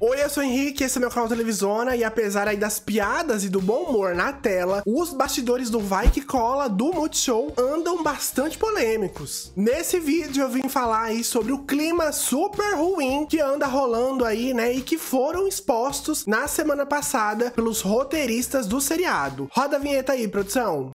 Oi, eu sou o Henrique, esse é meu canal Televisona e apesar aí das piadas e do bom humor na tela, os bastidores do Vai Que Cola do Multishow andam bastante polêmicos. Nesse vídeo eu vim falar aí sobre o clima super ruim que anda rolando aí, né, e que foram expostos na semana passada pelos roteiristas do seriado. Roda a vinheta aí, produção!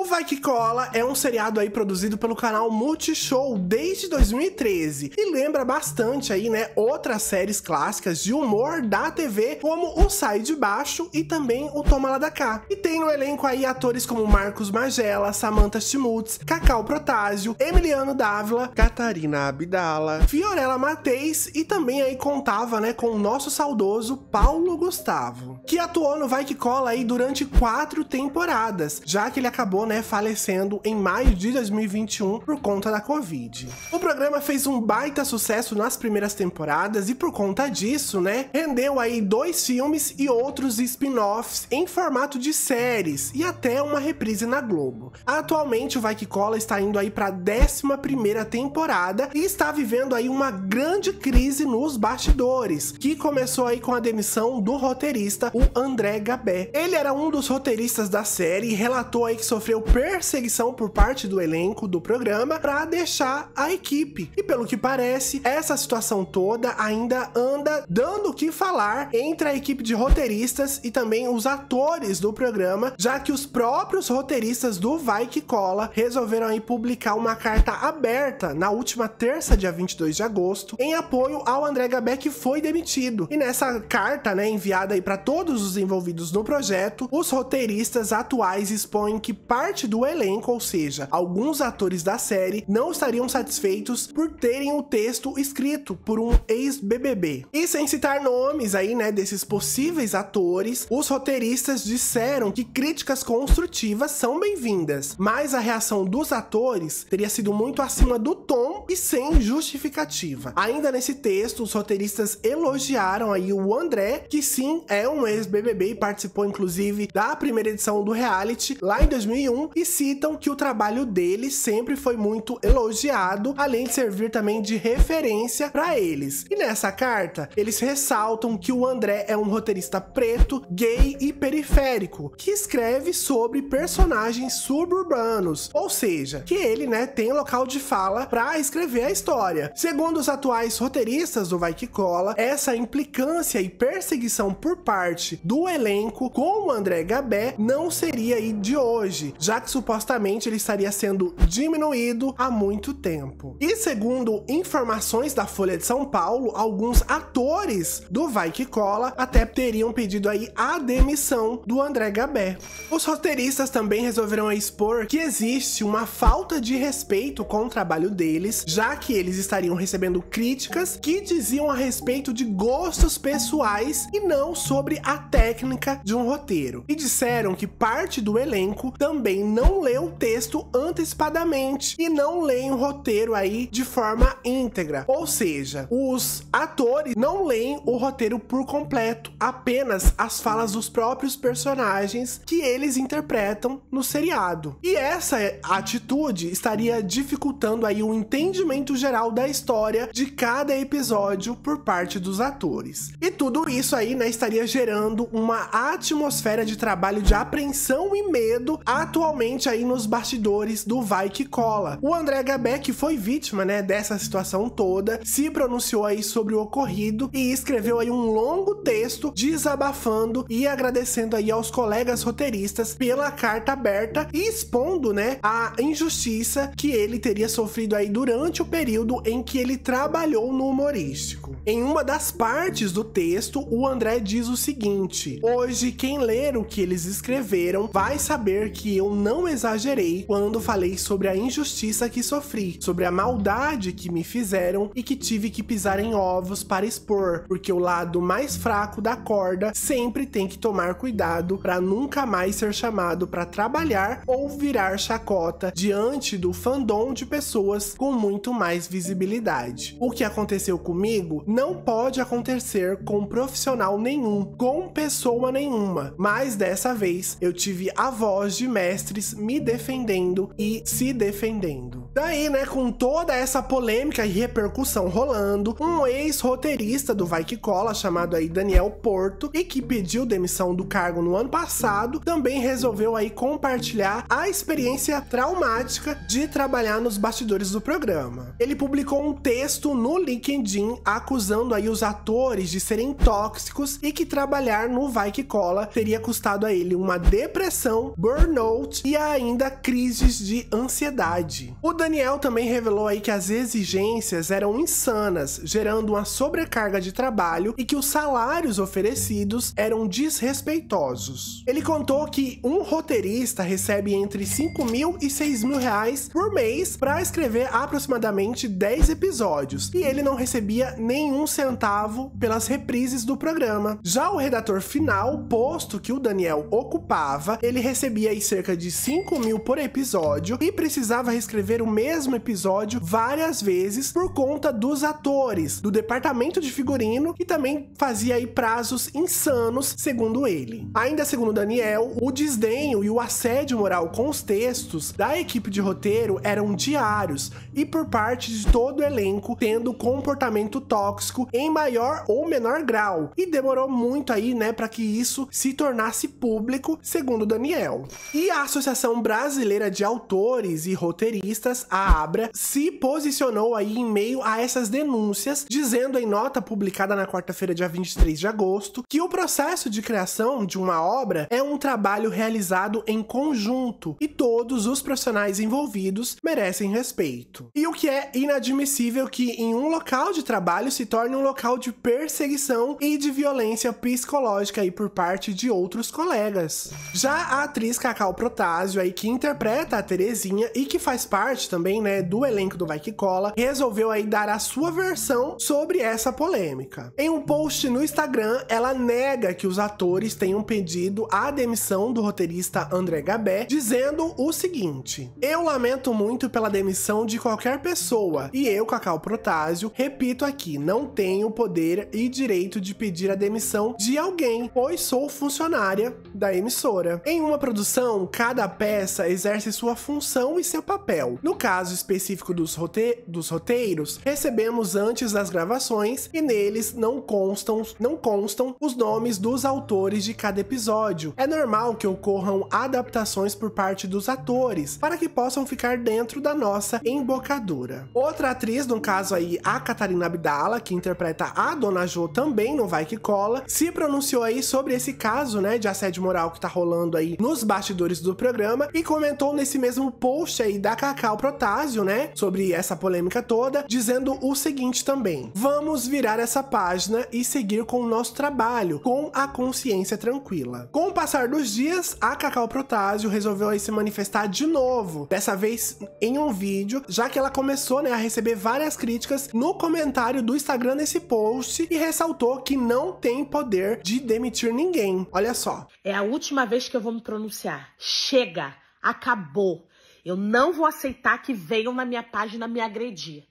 O Vai Que Cola é um seriado aí produzido pelo canal Multishow desde 2013 e lembra bastante aí, né, outras séries clássicas de humor da TV, como O Sai de Baixo e também O Toma Lá da Cá. E tem no elenco aí atores como Marcos Magela, Samantha Schmutz, Cacau Protásio, Emiliano Dávila, Catarina Abdala, Fiorella Mateis e também aí contava, né, com o nosso saudoso Paulo Gustavo, que atuou no Vai Que Cola aí durante quatro temporadas, já que ele acabou né, falecendo em maio de 2021 por conta da Covid. O programa fez um baita sucesso nas primeiras temporadas e por conta disso, né, rendeu aí dois filmes e outros spin-offs em formato de séries e até uma reprise na Globo. Atualmente o Vai Que Cola está indo aí para a 11ª temporada e está vivendo aí uma grande crise nos bastidores, que começou aí com a demissão do roteirista, o André Gabé. Ele era um dos roteiristas da série e relatou aí que sofreu sofreu perseguição por parte do elenco do programa para deixar a equipe. E pelo que parece, essa situação toda ainda anda dando o que falar entre a equipe de roteiristas e também os atores do programa, já que os próprios roteiristas do Vai Que Cola resolveram aí publicar uma carta aberta na última terça, dia 22 de agosto, em apoio ao André Gabé que foi demitido. E nessa carta, né, enviada aí para todos os envolvidos no projeto, os roteiristas atuais expõem que parte parte do elenco, ou seja, alguns atores da série, não estariam satisfeitos por terem o texto escrito por um ex-BBB. E sem citar nomes aí, né, desses possíveis atores, os roteiristas disseram que críticas construtivas são bem-vindas, mas a reação dos atores teria sido muito acima do tom e sem justificativa. Ainda nesse texto, os roteiristas elogiaram aí o André, que sim, é um ex-BBB e participou inclusive da primeira edição do reality lá em 2001 comum e citam que o trabalho dele sempre foi muito elogiado, além de servir também de referência para eles. E nessa carta, eles ressaltam que o André é um roteirista preto, gay e periférico, que escreve sobre personagens suburbanos, ou seja, que ele, né, tem local de fala para escrever a história. Segundo os atuais roteiristas do Vai Que Cola, essa implicância e perseguição por parte do elenco com o André Gabé não seria aí de hoje, já já que supostamente ele estaria sendo diminuído há muito tempo. E segundo informações da Folha de São Paulo, alguns atores do Vai Que Cola até teriam pedido aí a demissão do André Gabé. Os roteiristas também resolveram expor que existe uma falta de respeito com o trabalho deles, já que eles estariam recebendo críticas que diziam a respeito de gostos pessoais e não sobre a técnica de um roteiro. E disseram que parte do elenco também também não lê o texto antecipadamente e não leem o roteiro aí de forma íntegra. Ou seja, os atores não leem o roteiro por completo, apenas as falas dos próprios personagens que eles interpretam no seriado. E essa atitude estaria dificultando aí o entendimento geral da história de cada episódio por parte dos atores. E tudo isso aí, né, estaria gerando uma atmosfera de trabalho de apreensão e medo atual principalmente aí nos bastidores do Vai Que Cola. O André Gabé, que foi vítima, né, dessa situação toda, se pronunciou aí sobre o ocorrido e escreveu aí um longo texto desabafando e agradecendo aí aos colegas roteiristas pela carta aberta e expondo, né, a injustiça que ele teria sofrido aí durante o período em que ele trabalhou no humorístico. Em uma das partes do texto, o André diz o seguinte: "Hoje quem ler o que eles escreveram vai saber que eu não exagerei quando falei sobre a injustiça que sofri, sobre a maldade que me fizeram e que tive que pisar em ovos para expor, porque o lado mais fraco da corda sempre tem que tomar cuidado para nunca mais ser chamado para trabalhar ou virar chacota diante do fandom de pessoas com muito mais visibilidade. O que aconteceu comigo não pode acontecer com profissional nenhum, com pessoa nenhuma, mas dessa vez eu tive a voz de mestre mestres me defendendo e se defendendo. Daí, né, com toda essa polêmica e repercussão rolando, um ex-roteirista do Vai Que Cola, chamado aí Daniel Porto, e que pediu demissão do cargo no ano passado, também resolveu aí compartilhar a experiência traumática de trabalhar nos bastidores do programa. Ele publicou um texto no LinkedIn acusando aí os atores de serem tóxicos e que trabalhar no Vai Que Cola teria custado a ele uma depressão, burnout e ainda crises de ansiedade. O Daniel também revelou aí que as exigências eram insanas, gerando uma sobrecarga de trabalho e que os salários oferecidos eram desrespeitosos. Ele contou que um roteirista recebe entre 5 mil e 6 mil reais por mês para escrever aproximadamente 10 episódios, e ele não recebia nenhum centavo pelas reprises do programa. Já o redator final, posto que o Daniel ocupava, ele recebia aí cerca de 5 mil por episódio e precisava reescrever uma mesmo episódio várias vezes por conta dos atores, do departamento de figurino, que também fazia aí prazos insanos, segundo ele. Ainda segundo Daniel, o desdenho e o assédio moral com os textos da equipe de roteiro eram diários e por parte de todo o elenco, tendo comportamento tóxico em maior ou menor grau. E demorou muito aí, né, para que isso se tornasse público, segundo Daniel. E a Associação Brasileira de Autores e Roteiristas a Abra, se posicionou aí em meio a essas denúncias, dizendo em nota publicada na quarta-feira, dia 23 de agosto, que o processo de criação de uma obra é um trabalho realizado em conjunto e todos os profissionais envolvidos merecem respeito. E o que é inadmissível que em um local de trabalho se torne um local de perseguição e de violência psicológica aí por parte de outros colegas. Já a atriz Cacau Protásio aí que interpreta a Terezinha e que faz parte também, né, do elenco do Vai Que Cola, resolveu aí dar a sua versão sobre essa polêmica. Em um post no Instagram, ela nega que os atores tenham pedido a demissão do roteirista André Gabé, dizendo o seguinte: Eu lamento muito pela demissão de qualquer pessoa, e eu, Cacau Protásio, repito aqui, não tenho poder e direito de pedir a demissão de alguém, pois sou funcionária da emissora. Em uma produção, cada peça exerce sua função e seu papel. No caso específico dos, rote dos roteiros, recebemos antes das gravações e neles não constam, não constam os nomes dos autores de cada episódio. É normal que ocorram adaptações por parte dos atores, para que possam ficar dentro da nossa embocadura. Outra atriz, no caso aí a Catarina Abdala, que interpreta a Dona Jo também no Vai Que Cola, se pronunciou aí sobre esse caso, né, de assédio moral que tá rolando aí nos bastidores do programa e comentou nesse mesmo post aí da Cacau Protásio, né, sobre essa polêmica toda, dizendo o seguinte também: vamos virar essa página e seguir com o nosso trabalho, com a consciência tranquila. Com o passar dos dias, a Cacau Protásio resolveu se manifestar de novo, dessa vez em um vídeo, já que ela começou né, a receber várias críticas no comentário do Instagram desse post e ressaltou que não tem poder de demitir ninguém. Olha só. É a última vez que eu vou me pronunciar. Chega! Acabou! Eu não vou aceitar que venham na minha página me agredir.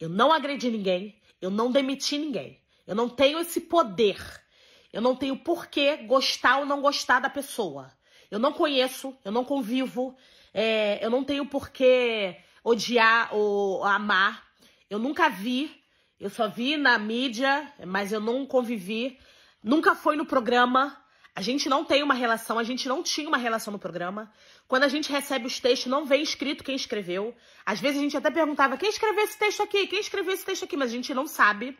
Eu não agredi ninguém, eu não demiti ninguém. Eu não tenho esse poder. Eu não tenho por que gostar ou não gostar da pessoa. Eu não conheço, eu não convivo, é, eu não tenho por que odiar ou amar. Eu nunca vi, eu só vi na mídia, mas eu não convivi. Nunca foi no programa, a gente não tem uma relação, a gente não tinha uma relação no programa. Quando a gente recebe os textos, não vem escrito quem escreveu. Às vezes a gente até perguntava quem escreveu esse texto aqui, quem escreveu esse texto aqui, mas a gente não sabe.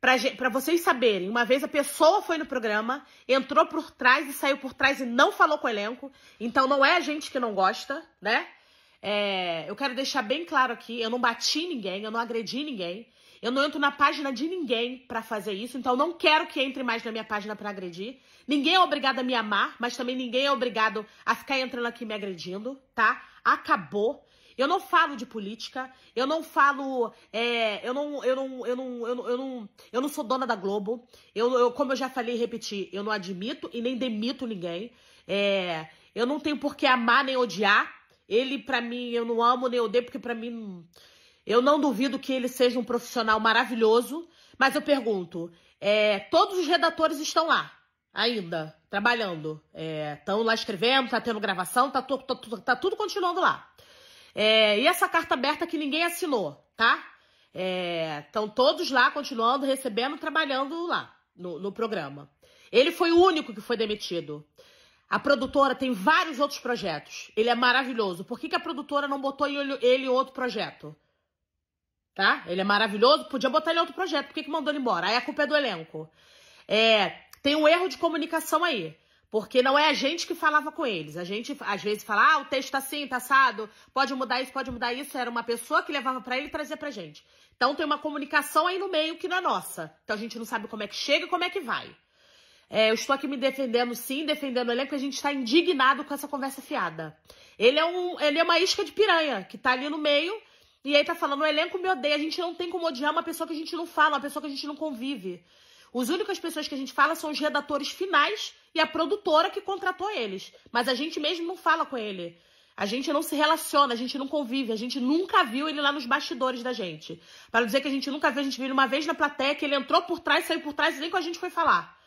Para vocês saberem, uma vez a pessoa foi no programa, entrou por trás e saiu por trás e não falou com o elenco. Então não é a gente que não gosta, né? É, eu quero deixar bem claro aqui: eu não bati ninguém, eu não agredi ninguém. Eu não entro na página de ninguém para fazer isso, então não quero que entre mais na minha página para agredir. Ninguém é obrigado a me amar, mas também ninguém é obrigado a ficar entrando aqui me agredindo, tá? Acabou. Eu não falo de política, eu não falo. É, eu, não, eu, não, eu, não, eu, não, eu, não, eu não sou dona da Globo. Eu, eu, como eu já falei e repeti, eu não admito e nem demito ninguém. É, eu não tenho por que amar nem odiar. Ele, para mim, eu não amo nem odeio, porque para mim eu não duvido que ele seja um profissional maravilhoso, mas eu pergunto: é, todos os redatores estão lá, ainda, trabalhando. Estão é, lá escrevendo, tá tendo gravação, tá, tá, tá tudo continuando lá. É, e essa carta aberta que ninguém assinou, tá? Estão é, todos lá continuando, recebendo, trabalhando lá no, no programa. Ele foi o único que foi demitido. A produtora tem vários outros projetos. Ele é maravilhoso. Por que, que a produtora não botou ele em outro projeto? tá? Ele é maravilhoso, podia botar ele em outro projeto, por que, que mandou ele embora? Aí a culpa é do elenco. É, tem um erro de comunicação aí. Porque não é a gente que falava com eles. A gente, às vezes, fala, ah, o texto tá assim, tá assado, pode mudar isso, pode mudar isso. Era uma pessoa que levava para ele e trazia pra gente. Então tem uma comunicação aí no meio que não é nossa. Então a gente não sabe como é que chega e como é que vai. É, eu estou aqui me defendendo, sim, defendendo o porque a gente está indignado com essa conversa fiada. Ele é, um, ele é uma isca de piranha que tá ali no meio e aí tá falando, o elenco me odeia, a gente não tem como odiar uma pessoa que a gente não fala, uma pessoa que a gente não convive. Os únicas pessoas que a gente fala são os redatores finais e a produtora que contratou eles. Mas a gente mesmo não fala com ele. A gente não se relaciona, a gente não convive, a gente nunca viu ele lá nos bastidores da gente. Para dizer que a gente nunca viu, a gente viu ele uma vez na plateia, que ele entrou por trás, saiu por trás e nem com a gente foi falar.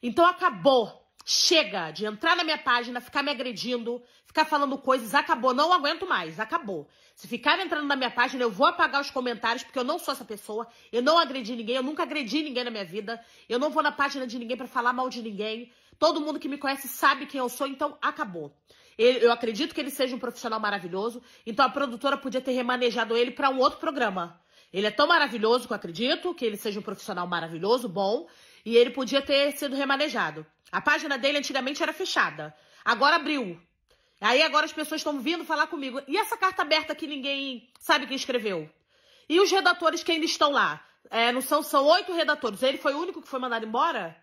Então acabou. Chega de entrar na minha página, ficar me agredindo, ficar falando coisas. Acabou, não aguento mais, acabou. Se ficar entrando na minha página, eu vou apagar os comentários, porque eu não sou essa pessoa. Eu não agredi ninguém, eu nunca agredi ninguém na minha vida. Eu não vou na página de ninguém para falar mal de ninguém. Todo mundo que me conhece sabe quem eu sou, então acabou. Eu acredito que ele seja um profissional maravilhoso, então a produtora podia ter remanejado ele para um outro programa. Ele é tão maravilhoso que eu acredito que ele seja um profissional maravilhoso, bom, e ele podia ter sido remanejado. A página dele antigamente era fechada. Agora abriu. Aí agora as pessoas estão vindo falar comigo. E essa carta aberta que ninguém sabe quem escreveu? E os redatores que ainda estão lá? É, não são, são oito redatores. Ele foi o único que foi mandado embora?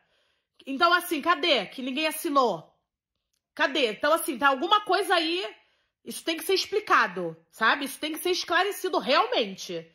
Então, assim, cadê? Que ninguém assinou. Cadê? Então, assim, tá alguma coisa aí. Isso tem que ser explicado, sabe? Isso tem que ser esclarecido realmente.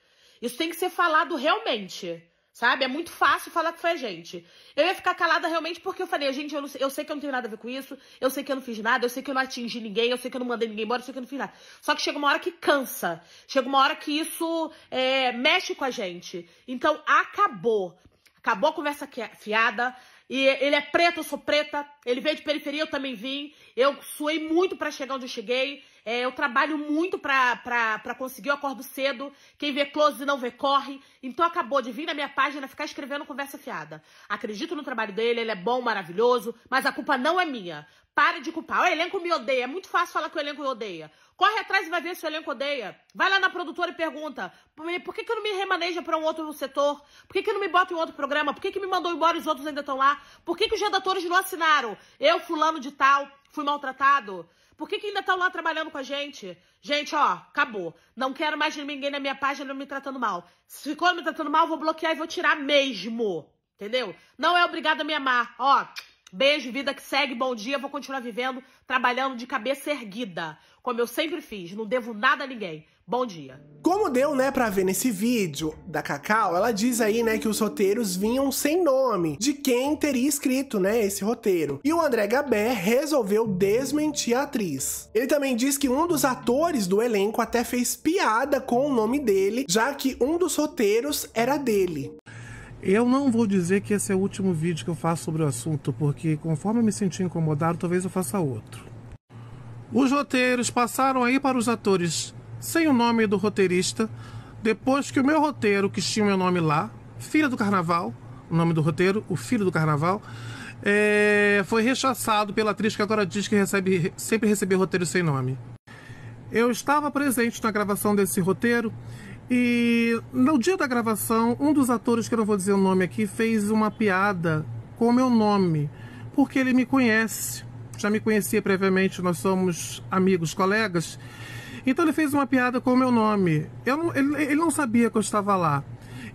Isso tem que ser falado realmente sabe? É muito fácil falar que foi a gente. Eu ia ficar calada realmente porque eu falei, gente, eu, não, eu sei que eu não tenho nada a ver com isso, eu sei que eu não fiz nada, eu sei que eu não atingi ninguém, eu sei que eu não mandei ninguém embora, eu sei que eu não fiz nada. Só que chega uma hora que cansa, chega uma hora que isso é, mexe com a gente. Então, acabou. Acabou a conversa é fiada, e ele é preto, eu sou preta. Ele veio de periferia, eu também vim. Eu suei muito para chegar onde eu cheguei. É, eu trabalho muito para conseguir, eu acordo cedo. Quem vê close não vê corre. Então acabou de vir na minha página ficar escrevendo conversa fiada. Acredito no trabalho dele, ele é bom, maravilhoso, mas a culpa não é minha. Pare de culpar. O elenco me odeia. É muito fácil falar que o elenco me odeia. Corre atrás e vai ver se o elenco odeia. Vai lá na produtora e pergunta: por que, que eu não me remaneja para um outro setor? Por que, que eu não me boto em outro programa? Por que, que me mandou embora e os outros ainda estão lá? Por que, que os redatores não assinaram? Eu, fulano de tal, fui maltratado. Por que, que ainda estão lá trabalhando com a gente? Gente, ó, acabou. Não quero mais ninguém na minha página me tratando mal. Se ficou me tratando mal, vou bloquear e vou tirar mesmo. Entendeu? Não é obrigado a me amar. Ó, beijo, vida que segue, bom dia. Vou continuar vivendo, trabalhando de cabeça erguida. Como eu sempre fiz. Não devo nada a ninguém. Bom dia. Como deu, né, para ver nesse vídeo da Cacau, ela diz aí, né, que os roteiros vinham sem nome, de quem teria escrito, né, esse roteiro. E o André Gabé resolveu desmentir a atriz. Ele também diz que um dos atores do elenco até fez piada com o nome dele, já que um dos roteiros era dele. Eu não vou dizer que esse é o último vídeo que eu faço sobre o assunto, porque conforme eu me senti incomodado, talvez eu faça outro. Os roteiros passaram aí para os atores sem o nome do roteirista, depois que o meu roteiro, que tinha o meu nome lá, Filha do Carnaval, o nome do roteiro, O Filho do Carnaval, é, foi rechaçado pela atriz que agora diz que recebe, sempre recebeu roteiro sem nome. Eu estava presente na gravação desse roteiro e no dia da gravação, um dos atores, que eu não vou dizer o nome aqui, fez uma piada com o meu nome, porque ele me conhece, já me conhecia previamente, nós somos amigos, colegas, então ele fez uma piada com o meu nome. Eu não, ele, ele não sabia que eu estava lá.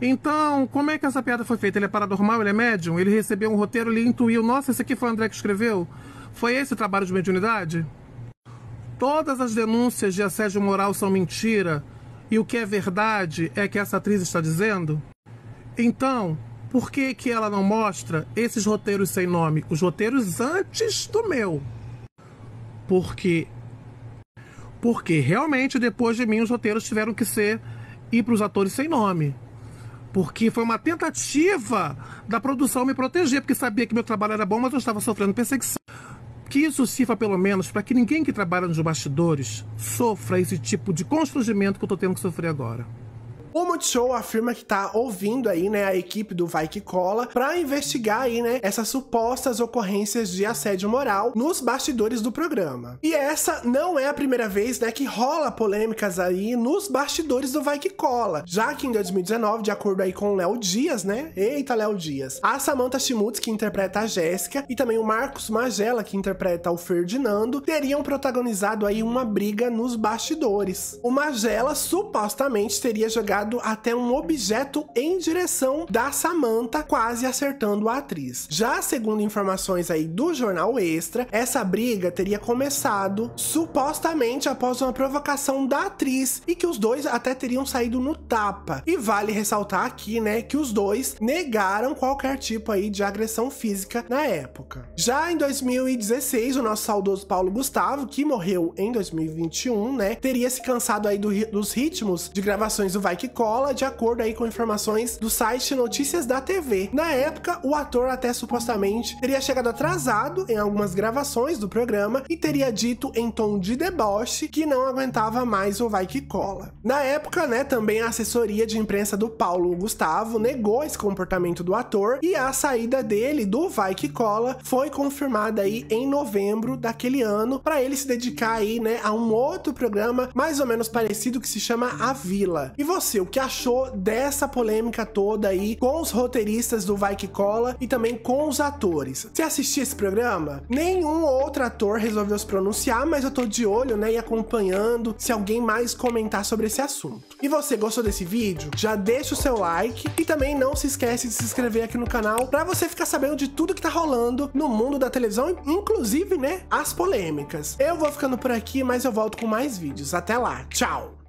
Então, como é que essa piada foi feita? Ele é paranormal? Ele é médium? Ele recebeu um roteiro, ele intuiu. Nossa, esse aqui foi o André que escreveu? Foi esse o trabalho de mediunidade? Todas as denúncias de assédio moral são mentira. E o que é verdade é que essa atriz está dizendo? Então, por que, que ela não mostra esses roteiros sem nome? Os roteiros antes do meu. Porque porque realmente depois de mim os roteiros tiveram que ser ir para os atores sem nome. Porque foi uma tentativa da produção me proteger, porque sabia que meu trabalho era bom, mas eu estava sofrendo perseguição. Que isso sirva pelo menos para que ninguém que trabalha nos bastidores sofra esse tipo de constrangimento que eu estou tendo que sofrer agora. O Multishow afirma que tá ouvindo aí, né, a equipe do Vai Que Cola para investigar aí, né, essas supostas ocorrências de assédio moral nos bastidores do programa. E essa não é a primeira vez, né, que rola polêmicas aí nos bastidores do Vai Que Cola, já que em 2019, de acordo aí com Léo Dias, né, eita Léo Dias, a Samantha Schmutz, que interpreta a Jéssica, e também o Marcos Magela, que interpreta o Ferdinando, teriam protagonizado aí uma briga nos bastidores. O Magela supostamente teria jogado jogado até um objeto em direção da Samantha, quase acertando a atriz. Já segundo informações aí do jornal Extra, essa briga teria começado supostamente após uma provocação da atriz e que os dois até teriam saído no tapa. E vale ressaltar aqui, né, que os dois negaram qualquer tipo aí de agressão física na época. Já em 2016, o nosso saudoso Paulo Gustavo, que morreu em 2021, né, teria se cansado aí do, dos ritmos de gravações do Vai Que cola de acordo aí com informações do site Notícias da TV. Na época, o ator até supostamente teria chegado atrasado em algumas gravações do programa e teria dito em tom de deboche que não aguentava mais o vai que cola. Na época, né, também a assessoria de imprensa do Paulo Gustavo negou esse comportamento do ator e a saída dele do vai que cola foi confirmada aí em novembro daquele ano para ele se dedicar aí, né, a um outro programa mais ou menos parecido que se chama A Vila. E você, o que achou dessa polêmica toda aí com os roteiristas do Vai Que Cola e também com os atores. Se assistiu esse programa, nenhum outro ator resolveu se pronunciar, mas eu tô de olho, né, e acompanhando se alguém mais comentar sobre esse assunto. E você gostou desse vídeo? Já deixa o seu like e também não se esquece de se inscrever aqui no canal para você ficar sabendo de tudo que tá rolando no mundo da televisão, inclusive, né, as polêmicas. Eu vou ficando por aqui, mas eu volto com mais vídeos. Até lá, tchau!